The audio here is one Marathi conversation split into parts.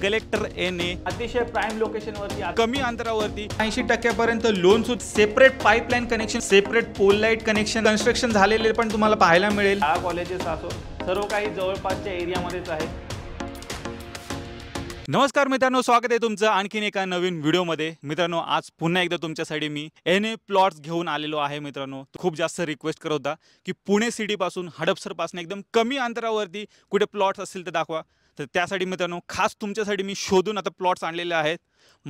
कलेक्टर एन ए अतिशय प्राईम वरती कमी अंतरावरती ऐंशी टक्क्यापर्यंत लोन सुद्धा separate pipeline connection separate pole light connection construction झालेले पण तुम्हाला पाहायला मिळेल हा कॉलेजेस असो सर्व काही जवळपासच्या एरियामध्येच आहे नमस्कार मित्रांनो स्वागत आहे तुमचं आणखीन एका नवीन व्हिडिओमध्ये मित्रांनो आज पुन्हा एकदा तुमच्यासाठी मी एन ए प्लॉट्स घेऊन आलेलो आहे मित्रांनो खूप जास्त रिक्वेस्ट करत होता की पुणे सिटी पासून हडपसर पासून एकदम कमी अंतरावरती कुठे प्लॉट्स असतील तर दाखवा तर त्यासाठी मित्रांनो खास तुमच्यासाठी मी शोधून आता प्लॉट्स आणलेले आहेत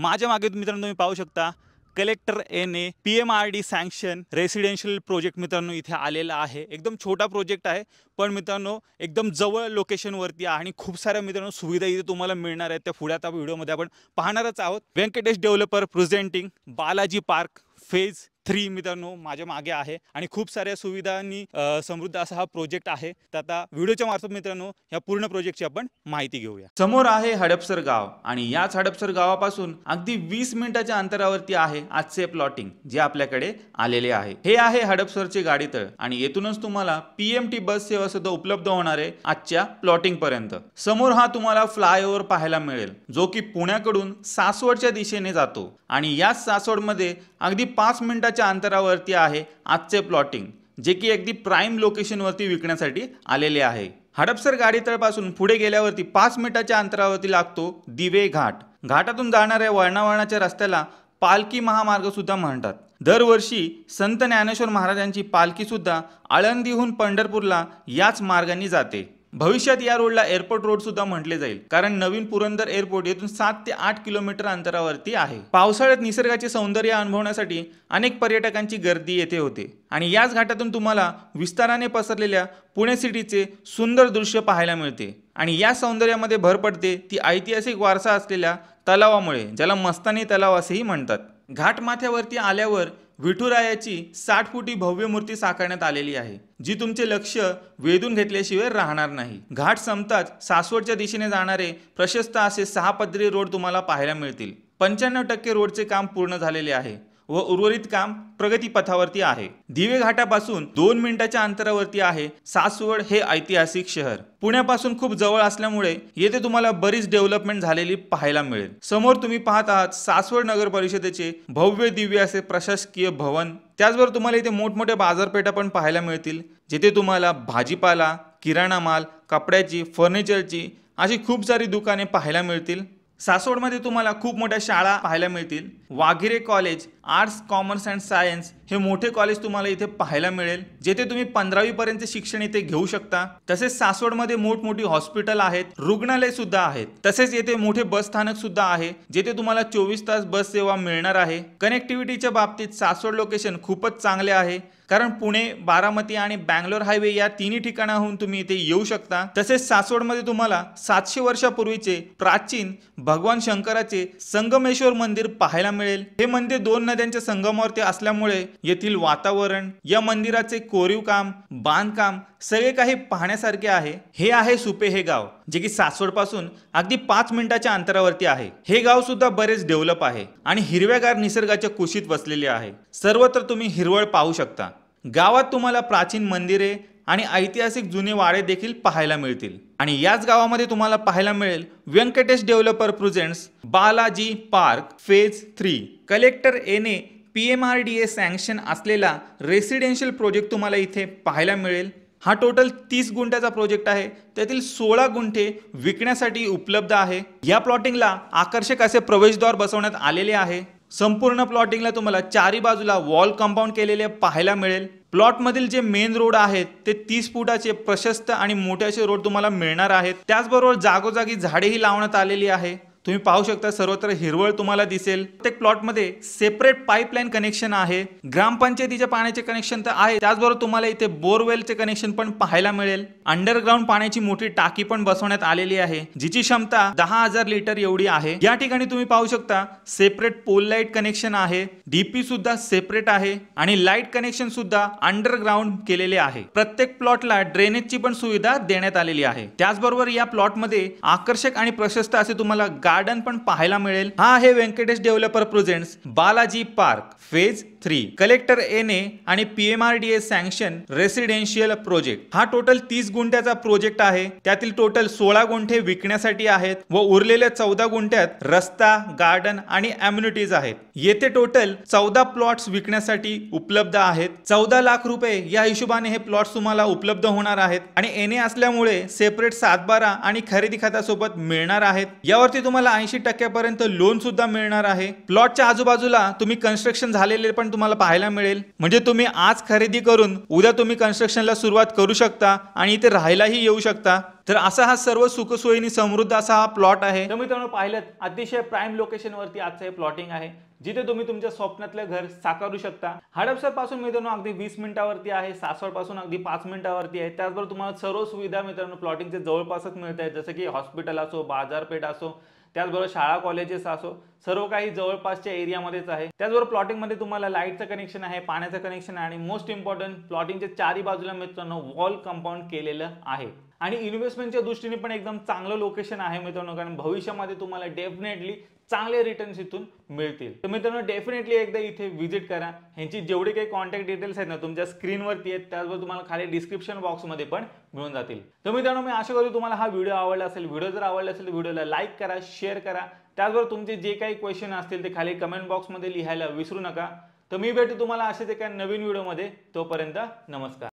माझ्या मागे मित्रांनो तुम्ही पाहू शकता collector N A P M R D sanction residential project मित्रांनो इथे आलेला आहे एकदम छोटा प्रोजेक्ट आहे पण मित्रांनो एकदम जवळ लोकेशनवरती आहे आणि खूप साऱ्या मित्रांनो सुविधा इथे तुम्हाला मिळणार आहेत त्या पुढे आता व्हिडिओमध्ये आपण पाहणारच आहोत Venkatesh developer presenting Balaji park phase three मित्रांनो माझ्या मागे आहे आणि खूप साऱ्या सुविधांनी समृद्ध असा हा प्रोजेक्ट आहे तर आता व्हिडिओच्या मार्फत मित्रांनो या पूर्ण प्रोजेक्टची आपण माहिती घेऊया समोर आहे हडपसर गाव आणि याच हडपसर गावापासून अगदी वीस मिनिटाच्या अंतरावरती आहे आजचे प्लॉटिंग जे आपल्याकडे आलेले आहे हे आहे हडपसरचे गाडीतळ आणि येथूनच तुम्हाला पीएमटी बस सेवा सुद्धा उपलब्ध होणार आहे आजच्या प्लॉटिंग पर्यंत समोर हा तुम्हाला फ्लायओव्हर पाहायला मिळेल जो की पुण्याकडून सासवडच्या दिशेने जातो आणि याच मध्ये अगदी पाच मिनिटाच्या मीटरच्या अंतरावरती आहे आजचे प्लॉटिंग जे की अगदी प्राईम लोकेशनवरती विकण्यासाठी आलेले आहे हडपसर गाडीतळपासून पुढे गेल्यावरती पाच मिनिटाच्या अंतरावरती लागतो दिवे घाट घाटातून जाणाऱ्या वळणावळणाच्या रस्त्याला पालखी महामार्ग सुद्धा म्हणतात दरवर्षी संत ज्ञानेश्वर महाराजांची पालखी सुद्धा आळंदीहून पंढरपूरला याच मार्गाने जाते भविष्यात या रोडला एअरपोर्ट रोड सुद्धा म्हटले जाईल कारण नवीन पुरंदर एअरपोर्ट येथून सात ते आठ किलोमीटर अंतरावरती आहे पावसाळ्यात निसर्गाचे सौंदर्य अनुभवण्यासाठी अनेक पर्यटकांची गर्दी येथे होते आणि याच घाटातून तुम्हाला विस्ताराने पसरलेल्या पुणे सिटीचे सुंदर दृश्य पाहायला मिळते आणि या सौंदर्यामध्ये भर पडते ती ऐतिहासिक वारसा असलेल्या तलावामुळे ज्याला मस्तानी तलाव असेही म्हणतात घाटमाथ्यावरती आल्यावर विठुरायाची साठ फुटी भव्य मूर्ती साकारण्यात आलेली आहे जी तुमचे लक्ष वेधून घेतल्याशिवाय राहणार नाही घाट संपताच सासवडच्या दिशेने जाणारे प्रशस्त असे सहा पदरी रोड तुम्हाला पाहायला मिळतील पंच्याण्णव टक्के रोडचे काम पूर्ण झालेले आहे व उर्वरित काम प्रगतीपथावरती आहे दिवे घाटापासून दोन मिनिटाच्या अंतरावरती आहे सासवड हे ऐतिहासिक शहर पुण्यापासून खूप जवळ असल्यामुळे येथे तुम्हाला बरीच डेव्हलपमेंट झालेली पाहायला मिळेल समोर तुम्ही पाहत आहात सासवड नगर परिषदेचे भव्य दिव्य असे प्रशासकीय भवन त्याचबरोबर तुम्हाला इथे मोठमोठ्या बाजारपेठा पण पाहायला मिळतील जिथे तुम्हाला भाजीपाला किराणा माल कपड्याची फर्निचरची अशी खूप सारी दुकाने पाहायला मिळतील सासवडमध्ये तुम्हाला खूप मोठ्या शाळा पाहायला मिळतील Waghire college arts commerce and science हे मोठे कॉलेज तुम्हाला इथे पाहायला मिळेल जेथे तुम्ही पंधरावी पर्यंत शिक्षण इथे घेऊ शकता तसेच सासवडमध्ये मोठमोठी हॉस्पिटल आहेत रुग्णालय सुद्धा आहेत तसेच येथे मोठे बस स्थानक सुद्धा आहे जेथे तुम्हाला चोवीस तास बस सेवा मिळणार आहे कनेक्टिव्हिटीच्या बाबतीत सासवड लोकेशन खूपच चांगले आहे कारण पुणे बारामती आणि बँगलोर हायवे या तिन्ही ठिकाणाहून तुम्ही इथे येऊ शकता तसेच सासवडमध्ये तुम्हाला सातशे वर्षापूर्वीचे प्राचीन भगवान शंकराचे संगमेश्वर मंदिर पाहायला मिळेल हे मंदिर दोन नद्यांच्या संगमावरती असल्यामुळे येथील वातावरण या मंदिराचे कोरीव काम बांधकाम सगळे काही पाहण्यासारखे आहे हे आहे सुपे हे गाव जे की सासवड पासून अगदी पाच मिनिटाच्या अंतरावरती आहे हे गाव सुद्धा बरेच डेव्हलप आहे आणि हिरव्यागार निसर्गाच्या कुशीत वसलेले आहे सर्वत्र तुम्ही हिरवळ पाहू शकता गावात तुम्हाला प्राचीन मंदिरे आणि ऐतिहासिक जुने वाडे देखील पाहायला मिळतील आणि याच गावामध्ये तुम्हाला पाहायला मिळेल Venkatesh developer presents Balaji park phase three collector N A P M R D A sanction असलेला रेसिडेन्शियल प्रोजेक्ट तुम्हाला इथे पाहायला मिळेल हा टोटल तीस गुंठ्याचा प्रोजेक्ट आहे त्यातील सोळा गुंठे विकण्यासाठी उपलब्ध आहे या प्लॉटिंगला आकर्षक असे प्रवेशद्वार बसवण्यात आलेले आहे संपूर्ण प्लॉटिंगला तुम्हाला चारी बाजूला वॉल कंपाऊंड केलेले पाहायला मिळेल प्लॉटमधील जे मेन रोड आहेत ते तीस फुटाचे प्रशस्त आणि मोठे असे रोड तुम्हाला मिळणार आहेत त्याचबरोबर जागोजागी झाडेही लावण्यात आलेली आहे तुम्ही पाहू शकता सर्वत्र हिरवळ तुम्हाला दिसेल प्रत्येक मध्ये सेपरेट पाईपलाईन कनेक्शन आहे ग्रामपंचायतीच्या पाण्याचे कनेक्शन तर आहे त्याचबरोबर तुम्हाला इथे बोरवेलचे कनेक्शन पण पाहायला मिळेल अंडरग्राऊंड पाण्याची मोठी टाकी पण बसवण्यात आलेली आहे जिची क्षमता दहा हजार लिटर एवढी आहे या ठिकाणी तुम्ही पाहू शकता सेपरेट पोल लाईट कनेक्शन आहे डीपी सुद्धा सेपरेट आहे आणि लाईट कनेक्शन सुद्धा अंडरग्राऊंड केलेले आहे प्रत्येक प्लॉटला ड्रेनेजची पण सुविधा देण्यात आलेली आहे त्याचबरोबर या प्लॉट मध्ये आकर्षक आणि प्रशस्त असे तुम्हाला गा गार्डन पण पाहायला मिळेल हा आहे Venkatesh developer presents Balaji park phase three collector N A आणि पीएमआरडीए सँक्शन रेसिडेन्शियल प्रोजेक्ट हा टोटल तीस गुंठ्याचा प्रोजेक्ट आहे त्यातील टोटल सोळा गुंठे विकण्यासाठी आहेत व उरलेल्या चौदा गुंठ्यात रस्ता गार्डन आणि अम्युनिटीज आहेत येथे टोटल चौदा प्लॉट्स विकण्यासाठी उपलब्ध आहेत चौदा लाख रुपये या हिशोबाने हे प्लॉट्स तुम्हाला उपलब्ध होणार आहेत आणि एन ए असल्यामुळे सेपरेट सातबारा आणि खरेदी खात्यासोबत मिळणार आहेत यावरती तुम्हाला तुम्हाला ऐंशी टक्क्यापर्यंत लोन सुद्धा मिळणार आहे प्लॉटच्या आजूबाजूला तुम्ही कन्स्ट्रक्शन झालेले पण तुम्हाला पाहायला मिळेल म्हणजे तुम्ही आज खरेदी करून उद्या तुम्ही कन्स्ट्रक्शनला सुरुवात करू शकता आणि इथे राहायलाही येऊ शकता तर असा हा सर्व सुखसोयीनी समृद्ध असा हा प्लॉट आहे तर मित्रांनो पाहिलं अतिशय प्राईम लोकेशनवरती आजचं हे प्लॉटिंग आहे जिथे तुम्ही तुमच्या स्वप्नातलं घर साकारू शकता हडपसर पासून मित्रांनो अगदी वीस मिनिटावरती आहे सासवड पासून अगदी पाच मिनिटावरती आहे त्याचबरोबर तुम्हाला सर्व सुविधा मित्रांनो प्लॉटिंगच्या जवळपासच मिळत आहेत जसं की हॉस्पिटल असो बाजारपेठ असो त्याचबरोबर शाळा कॉलेजेस असो सर्व काही जवळपासच्या एरियामध्येच आहे त्याचबरोबर प्लॉटिंगमध्ये तुम्हाला लाईटचं कनेक्शन आहे पाण्याचं कनेक्शन आहे आणि मोस्ट इम्पॉर्टंट प्लॉटिंगच्या चारही बाजूला मित्रांनो वॉल कंपाऊंड केलेलं आहे आणि इन्व्हेस्टमेंटच्या दृष्टीने पण एकदम चांगलं लोकेशन आहे मित्रांनो कारण भविष्यामध्ये तुम्हाला डेफिनेटली चांगले रिटर्न्स इथून मिळतील तर मित्रांनो डेफिनेटली एकदा इथे व्हिजिट करा ह्यांची जेवढे काही कॉन्टॅक्ट डिटेल्स आहेत ना तुमच्या स्क्रीनवरती आहेत त्याचबरोबर तुम्हाला खाली डिस्क्रिप्शन बॉक्समध्ये पण मिळून जातील तर मित्रांनो मी आशा करतो तुम्हाला हा व्हिडिओ आवडला असेल व्हिडिओ जर आवडला असेल व्हिडिओला लाईक करा शेअर करा त्याचबरोबर तुमचे जे काही क्वेश्चन असतील ते खाली कमेंट बॉक्समध्ये लिहायला विसरू नका तर मी भेटू तुम्हाला असेच एका नवीन व्हिडिओमध्ये तोपर्यंत नमस्कार